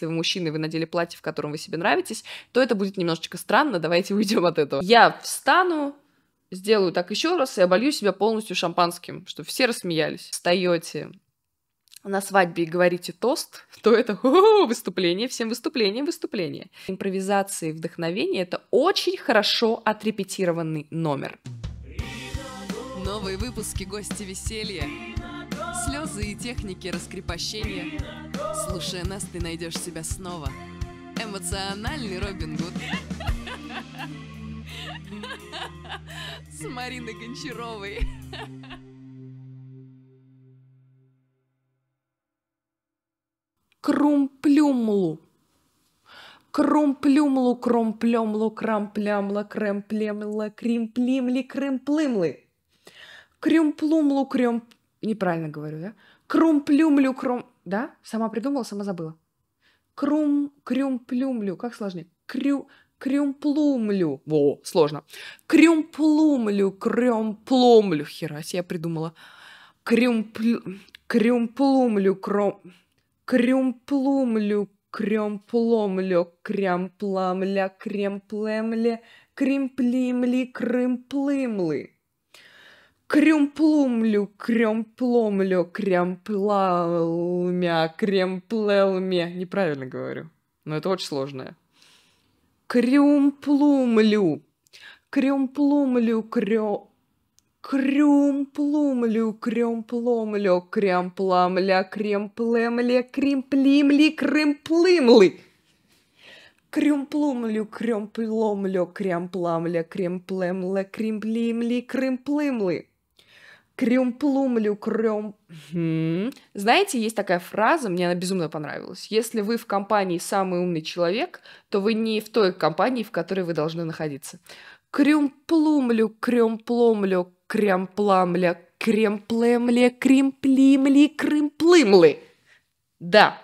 если вы мужчина и вы надели платье, в котором вы себе нравитесь, то это будет немножечко странно, давайте уйдем от этого. Я встану, сделаю так еще раз и оболью себя полностью шампанским, чтобы все рассмеялись. Встаете на свадьбе и говорите тост, то это выступление, всем выступление, выступление. Импровизация, и вдохновение — это очень хорошо отрепетированный номер. Новые выпуски «Гости веселья» Слезы и техники раскрепощения. Слушая нас, ты найдешь себя снова. Эмоциональный Робин Гуд. С Мариной Гончаровой. Крумплюмлу. Крумплюмлу, кромплемлу, крамплямла, кремплемла, кримплимли, крымплымлы. Крюмплумлу, крем неправильно говорю, да? Крумплюмлю крум... Да? Сама придумала, сама забыла. Крум, крюмплюмлю. Как сложнее? Крю... Крюмплумлю. Во, сложно. Крюмплумлю, крюмплумлю. херась, я придумала. Крюмплю... Крюмплумлю, кром... Крюмплумлю, крюмпломлю, крямпламля, кремплемле, кремплимли, крымплымлы крюмплумлю, крёмпломлю, крямплалмя, кремплелме. Неправильно говорю, но это очень сложное. Крюмплумлю, крюмплумлю, крё... Крюмплумлю, крёмпломлю, крямпламля, кремплемле, кримплимли, крымплымлы. Крюмплумлю, крёмпломлю, крямпламля, кремплемле, кримплимли, крымплымлы крюмплумлю, крем... Знаете, есть такая фраза, мне она безумно понравилась. Если вы в компании самый умный человек, то вы не в той компании, в которой вы должны находиться. Крюмплумлю, крюмпломлю, крямпламля, кремплемле, кремплимли, крымплымлы. Да,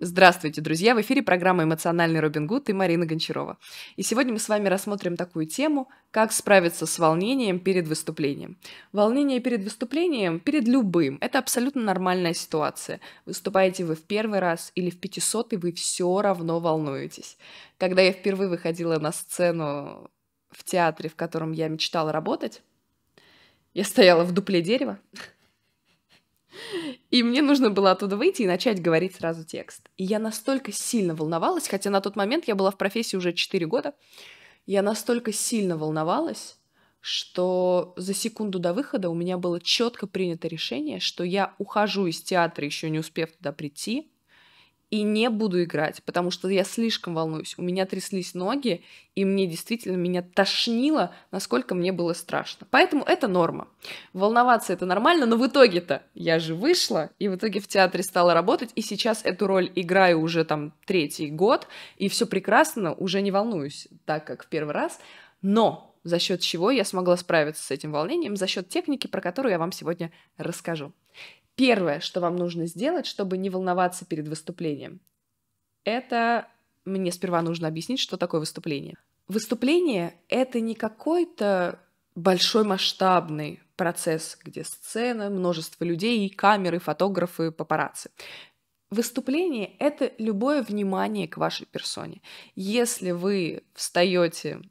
Здравствуйте, друзья! В эфире программа «Эмоциональный Робин Гуд» и Марина Гончарова. И сегодня мы с вами рассмотрим такую тему, как справиться с волнением перед выступлением. Волнение перед выступлением, перед любым, это абсолютно нормальная ситуация. Выступаете вы в первый раз или в пятисотый, вы все равно волнуетесь. Когда я впервые выходила на сцену в театре, в котором я мечтала работать, я стояла в дупле дерева, И мне нужно было оттуда выйти и начать говорить сразу текст. И я настолько сильно волновалась, хотя на тот момент я была в профессии уже 4 года, я настолько сильно волновалась, что за секунду до выхода у меня было четко принято решение, что я ухожу из театра, еще не успев туда прийти, и не буду играть, потому что я слишком волнуюсь. У меня тряслись ноги, и мне действительно меня тошнило, насколько мне было страшно. Поэтому это норма. Волноваться это нормально, но в итоге-то я же вышла, и в итоге в театре стала работать, и сейчас эту роль играю уже там третий год, и все прекрасно, уже не волнуюсь, так как в первый раз. Но за счет чего я смогла справиться с этим волнением, за счет техники, про которую я вам сегодня расскажу. Первое, что вам нужно сделать, чтобы не волноваться перед выступлением, это мне сперва нужно объяснить, что такое выступление. Выступление — это не какой-то большой масштабный процесс, где сцена, множество людей, камеры, фотографы, папарацци. Выступление — это любое внимание к вашей персоне. Если вы встаете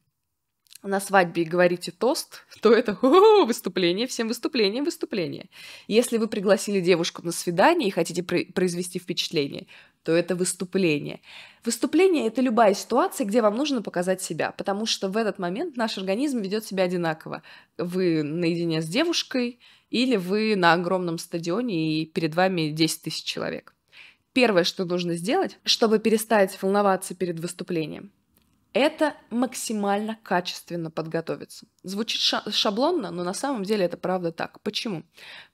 на свадьбе и говорите тост, то это выступление, всем выступление, выступление. Если вы пригласили девушку на свидание и хотите произвести впечатление, то это выступление. Выступление — это любая ситуация, где вам нужно показать себя, потому что в этот момент наш организм ведет себя одинаково. Вы наедине с девушкой или вы на огромном стадионе и перед вами 10 тысяч человек. Первое, что нужно сделать, чтобы перестать волноваться перед выступлением — это максимально качественно подготовиться. Звучит шаблонно, но на самом деле это правда так. Почему?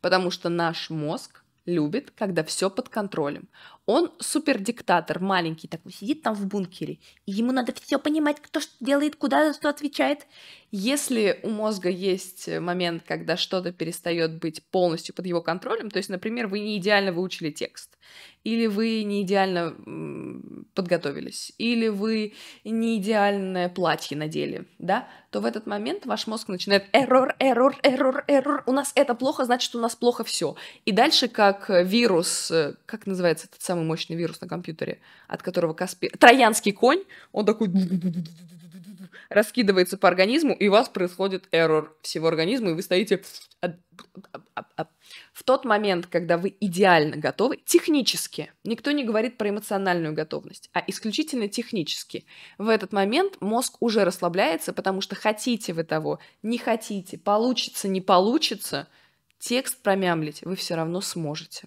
Потому что наш мозг любит, когда все под контролем. Он супер диктатор, маленький такой, сидит там в бункере, и ему надо все понимать, кто что делает, куда за что отвечает. Если у мозга есть момент, когда что-то перестает быть полностью под его контролем, то есть, например, вы не идеально выучили текст, или вы не идеально подготовились, или вы не идеальное платье надели, да, то в этот момент ваш мозг начинает эррор, эррор, эррор, эррор, у нас это плохо, значит, у нас плохо все. И дальше как вирус, э, как называется этот самый мощный вирус на компьютере, от которого Каспи... Троянский конь, он такой раскидывается по организму, и у вас происходит эррор всего организма, и вы стоите... В тот момент, когда вы идеально готовы, технически, никто не говорит про эмоциональную готовность, а исключительно технически, в этот момент мозг уже расслабляется, потому что хотите вы того, не хотите, получится, не получится, текст промямлить вы все равно сможете.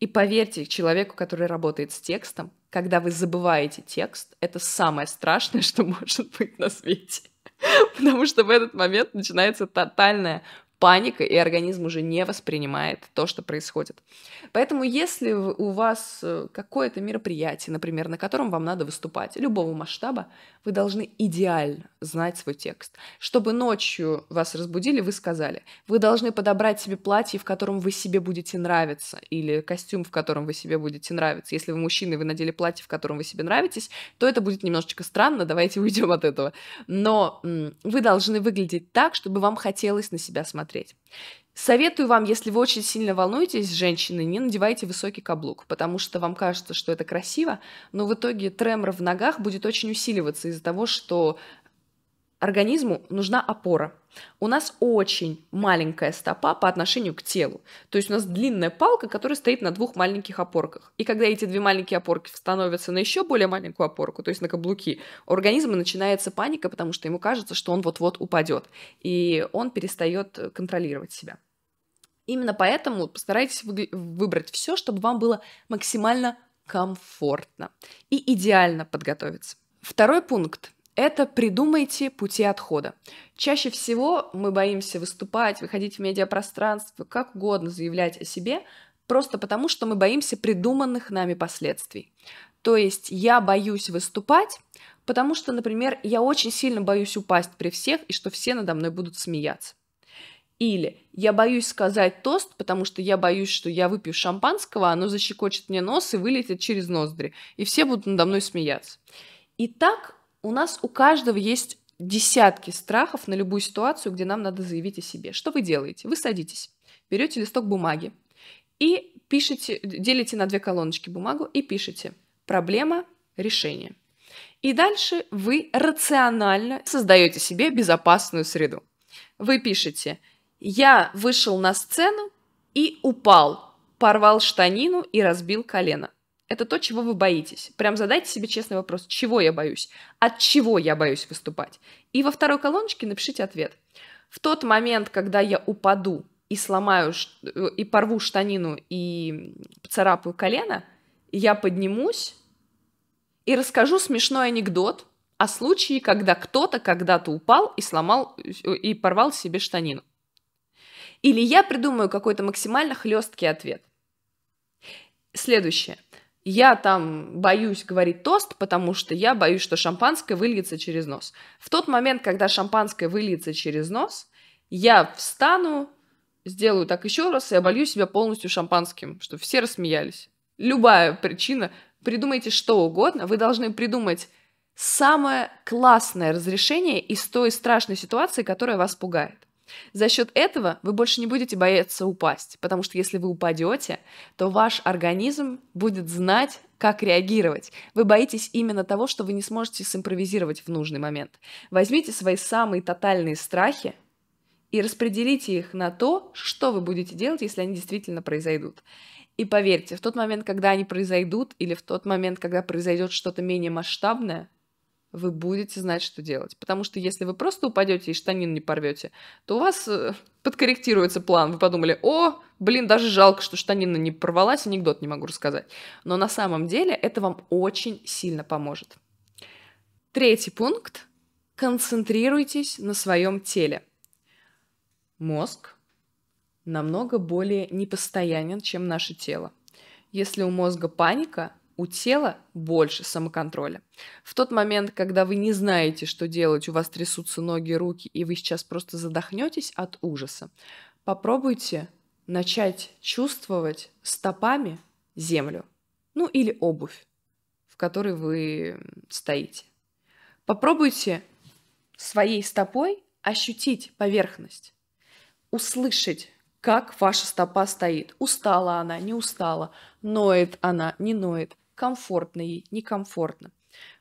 И поверьте человеку, который работает с текстом, когда вы забываете текст, это самое страшное, что может быть на свете. Потому что в этот момент начинается тотальная паника, и организм уже не воспринимает то, что происходит. Поэтому если у вас э, какое-то мероприятие, например, на котором вам надо выступать, любого масштаба, вы должны идеально знать свой текст. Чтобы ночью вас разбудили, вы сказали. Вы должны подобрать себе платье, в котором вы себе будете нравиться, или костюм, в котором вы себе будете нравиться. Если вы мужчина, и вы надели платье, в котором вы себе нравитесь, то это будет немножечко странно, давайте уйдем от этого. Но вы должны выглядеть так, чтобы вам хотелось на себя смотреть смотреть. Советую вам, если вы очень сильно волнуетесь, женщины, не надевайте высокий каблук, потому что вам кажется, что это красиво, но в итоге тремор в ногах будет очень усиливаться из-за того, что организму нужна опора. У нас очень маленькая стопа по отношению к телу. То есть у нас длинная палка, которая стоит на двух маленьких опорках. И когда эти две маленькие опорки становятся на еще более маленькую опорку, то есть на каблуки, у организма начинается паника, потому что ему кажется, что он вот-вот упадет. И он перестает контролировать себя. Именно поэтому постарайтесь выбрать все, чтобы вам было максимально комфортно и идеально подготовиться. Второй пункт это придумайте пути отхода. Чаще всего мы боимся выступать, выходить в медиапространство, как угодно заявлять о себе, просто потому что мы боимся придуманных нами последствий. То есть я боюсь выступать, потому что, например, я очень сильно боюсь упасть при всех и что все надо мной будут смеяться. Или я боюсь сказать тост, потому что я боюсь, что я выпью шампанского, оно защекочет мне нос и вылетит через ноздри, и все будут надо мной смеяться. И так у нас у каждого есть десятки страхов на любую ситуацию, где нам надо заявить о себе. Что вы делаете? Вы садитесь, берете листок бумаги и пишете, делите на две колоночки бумагу и пишете «проблема», «решение». И дальше вы рационально создаете себе безопасную среду. Вы пишете «я вышел на сцену и упал, порвал штанину и разбил колено» это то, чего вы боитесь. Прям задайте себе честный вопрос, чего я боюсь, от чего я боюсь выступать. И во второй колоночке напишите ответ. В тот момент, когда я упаду и сломаю, и порву штанину, и царапаю колено, я поднимусь и расскажу смешной анекдот о случае, когда кто-то когда-то упал и сломал, и порвал себе штанину. Или я придумаю какой-то максимально хлесткий ответ. Следующее. Я там боюсь говорить тост, потому что я боюсь, что шампанское выльется через нос. В тот момент, когда шампанское выльется через нос, я встану, сделаю так еще раз и оболью себя полностью шампанским, чтобы все рассмеялись. Любая причина, придумайте что угодно, вы должны придумать самое классное разрешение из той страшной ситуации, которая вас пугает. За счет этого вы больше не будете бояться упасть, потому что если вы упадете, то ваш организм будет знать, как реагировать. Вы боитесь именно того, что вы не сможете симпровизировать в нужный момент. Возьмите свои самые тотальные страхи и распределите их на то, что вы будете делать, если они действительно произойдут. И поверьте, в тот момент, когда они произойдут, или в тот момент, когда произойдет что-то менее масштабное, вы будете знать, что делать. Потому что если вы просто упадете и штанин не порвете, то у вас э, подкорректируется план. Вы подумали, о, блин, даже жалко, что штанина не порвалась, анекдот не могу рассказать. Но на самом деле это вам очень сильно поможет. Третий пункт. Концентрируйтесь на своем теле. Мозг намного более непостоянен, чем наше тело. Если у мозга паника, у тела больше самоконтроля. В тот момент, когда вы не знаете, что делать, у вас трясутся ноги, руки, и вы сейчас просто задохнетесь от ужаса, попробуйте начать чувствовать стопами землю, ну или обувь, в которой вы стоите. Попробуйте своей стопой ощутить поверхность, услышать, как ваша стопа стоит. Устала она, не устала, ноет она, не ноет комфортно ей, некомфортно.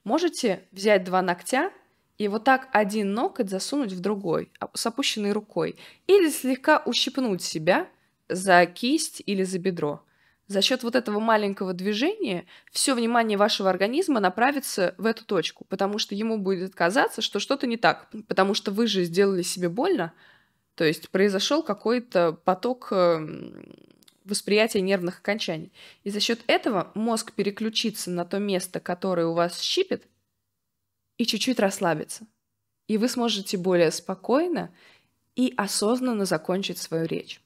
Можете взять два ногтя и вот так один ноготь засунуть в другой, а, с опущенной рукой. Или слегка ущипнуть себя за кисть или за бедро. За счет вот этого маленького движения все внимание вашего организма направится в эту точку, потому что ему будет казаться, что что-то не так, потому что вы же сделали себе больно, то есть произошел какой-то поток эм, восприятие нервных окончаний. И за счет этого мозг переключится на то место, которое у вас щипит и чуть-чуть расслабится. И вы сможете более спокойно и осознанно закончить свою речь.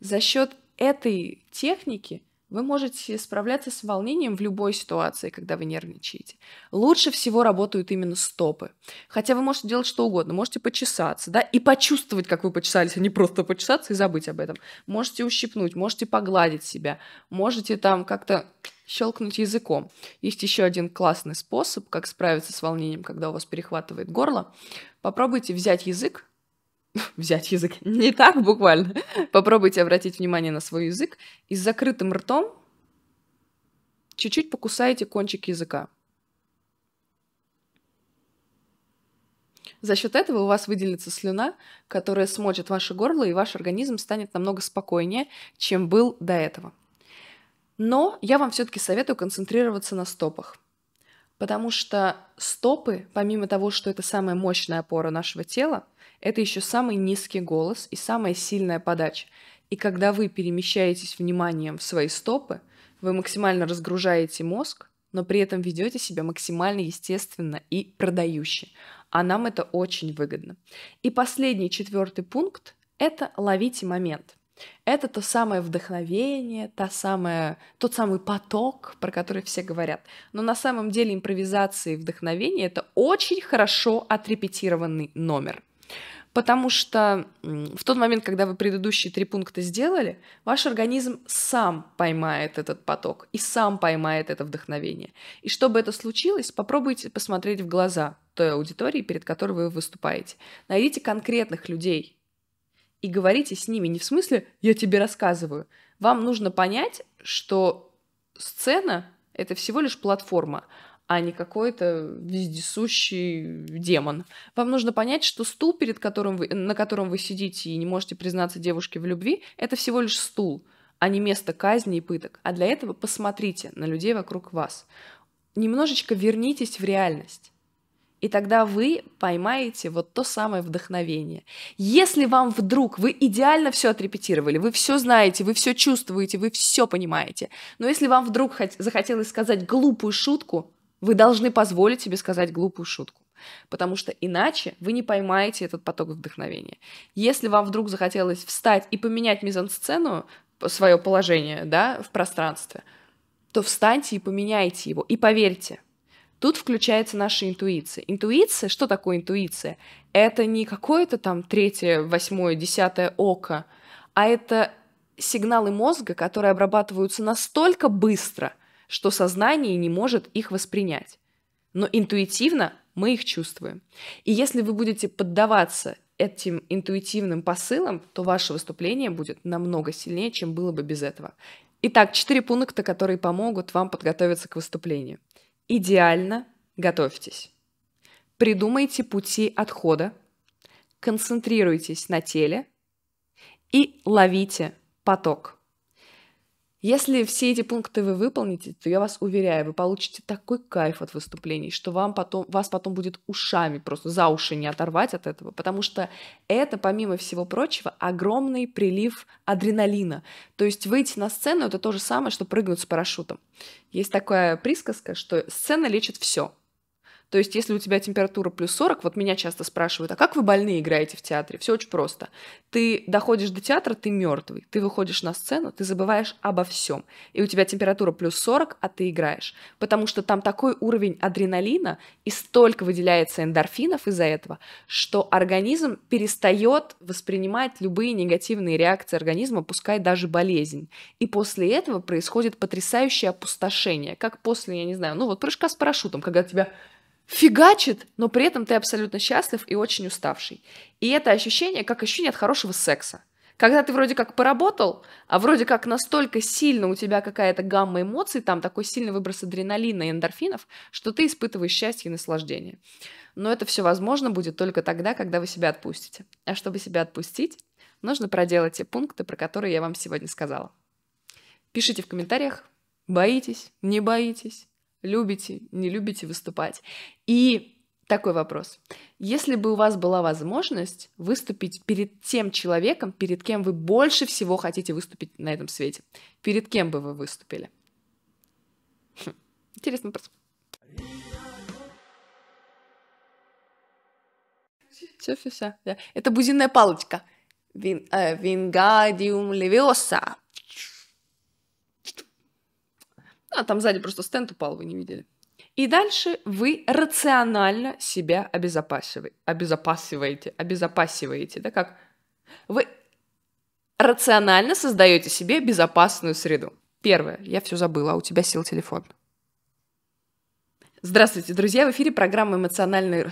За счет этой техники – вы можете справляться с волнением в любой ситуации, когда вы нервничаете. Лучше всего работают именно стопы. Хотя вы можете делать что угодно. Можете почесаться, да, и почувствовать, как вы почесались, а не просто почесаться и забыть об этом. Можете ущипнуть, можете погладить себя, можете там как-то щелкнуть языком. Есть еще один классный способ, как справиться с волнением, когда у вас перехватывает горло. Попробуйте взять язык взять язык. Не так буквально. Попробуйте обратить внимание на свой язык и с закрытым ртом чуть-чуть покусаете кончик языка. За счет этого у вас выделится слюна, которая смочит ваше горло, и ваш организм станет намного спокойнее, чем был до этого. Но я вам все-таки советую концентрироваться на стопах. Потому что стопы, помимо того, что это самая мощная опора нашего тела, это еще самый низкий голос и самая сильная подача. И когда вы перемещаетесь вниманием в свои стопы, вы максимально разгружаете мозг, но при этом ведете себя максимально естественно и продающе. А нам это очень выгодно. И последний, четвертый пункт – это ловите момент. Это то самое вдохновение, та самая, тот самый поток, про который все говорят. Но на самом деле импровизация и вдохновение — это очень хорошо отрепетированный номер. Потому что в тот момент, когда вы предыдущие три пункта сделали, ваш организм сам поймает этот поток и сам поймает это вдохновение. И чтобы это случилось, попробуйте посмотреть в глаза той аудитории, перед которой вы выступаете. Найдите конкретных людей, и говорите с ними не в смысле «я тебе рассказываю». Вам нужно понять, что сцена — это всего лишь платформа, а не какой-то вездесущий демон. Вам нужно понять, что стул, перед которым вы, на котором вы сидите и не можете признаться девушке в любви, это всего лишь стул, а не место казни и пыток. А для этого посмотрите на людей вокруг вас. Немножечко вернитесь в реальность. И тогда вы поймаете вот то самое вдохновение. Если вам вдруг вы идеально все отрепетировали, вы все знаете, вы все чувствуете, вы все понимаете, но если вам вдруг захотелось сказать глупую шутку, вы должны позволить себе сказать глупую шутку. Потому что иначе вы не поймаете этот поток вдохновения. Если вам вдруг захотелось встать и поменять мизансцену, свое положение да, в пространстве, то встаньте и поменяйте его. И поверьте, Тут включается наша интуиция. Интуиция, что такое интуиция? Это не какое-то там третье, восьмое, десятое око, а это сигналы мозга, которые обрабатываются настолько быстро, что сознание не может их воспринять. Но интуитивно мы их чувствуем. И если вы будете поддаваться этим интуитивным посылам, то ваше выступление будет намного сильнее, чем было бы без этого. Итак, четыре пункта, которые помогут вам подготовиться к выступлению идеально готовьтесь. Придумайте пути отхода, концентрируйтесь на теле и ловите поток. Если все эти пункты вы выполните, то я вас уверяю, вы получите такой кайф от выступлений, что вам потом, вас потом будет ушами просто за уши не оторвать от этого, потому что это, помимо всего прочего, огромный прилив адреналина. То есть выйти на сцену — это то же самое, что прыгнуть с парашютом. Есть такая присказка, что сцена лечит все — то есть, если у тебя температура плюс 40, вот меня часто спрашивают, а как вы больные играете в театре? Все очень просто. Ты доходишь до театра, ты мертвый, ты выходишь на сцену, ты забываешь обо всем. И у тебя температура плюс 40, а ты играешь. Потому что там такой уровень адреналина и столько выделяется эндорфинов из-за этого, что организм перестает воспринимать любые негативные реакции организма, пускай даже болезнь. И после этого происходит потрясающее опустошение, как после, я не знаю, ну вот прыжка с парашютом, когда тебя фигачит, но при этом ты абсолютно счастлив и очень уставший. И это ощущение, как ощущение от хорошего секса. Когда ты вроде как поработал, а вроде как настолько сильно у тебя какая-то гамма эмоций, там такой сильный выброс адреналина и эндорфинов, что ты испытываешь счастье и наслаждение. Но это все возможно будет только тогда, когда вы себя отпустите. А чтобы себя отпустить, нужно проделать те пункты, про которые я вам сегодня сказала. Пишите в комментариях, боитесь, не боитесь, любите, не любите выступать. И такой вопрос. Если бы у вас была возможность выступить перед тем человеком, перед кем вы больше всего хотите выступить на этом свете, перед кем бы вы выступили? Хм, интересный вопрос. Все, все, все. Это бузинная палочка. Вин, э, вингадиум левиоса. А там сзади просто стенд упал, вы не видели. И дальше вы рационально себя обезопасиваете, обезопасиваете, обезопасиваете, да как? Вы рационально создаете себе безопасную среду. Первое, я все забыла, а у тебя сел телефон. Здравствуйте, друзья, в эфире программа «Эмоциональный...»